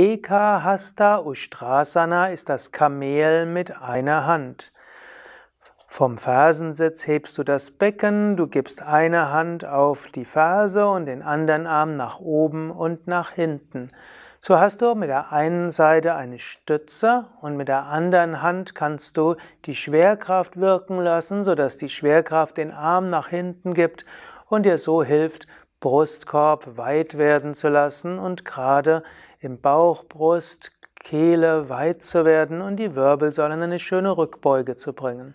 Eka Hasta Ustrasana ist das Kamel mit einer Hand. Vom Fersensitz hebst du das Becken, du gibst eine Hand auf die Ferse und den anderen Arm nach oben und nach hinten. So hast du mit der einen Seite eine Stütze und mit der anderen Hand kannst du die Schwerkraft wirken lassen, sodass die Schwerkraft den Arm nach hinten gibt und dir so hilft, Brustkorb weit werden zu lassen und gerade im Bauch, Brust, Kehle weit zu werden und die Wirbelsäule in eine schöne Rückbeuge zu bringen.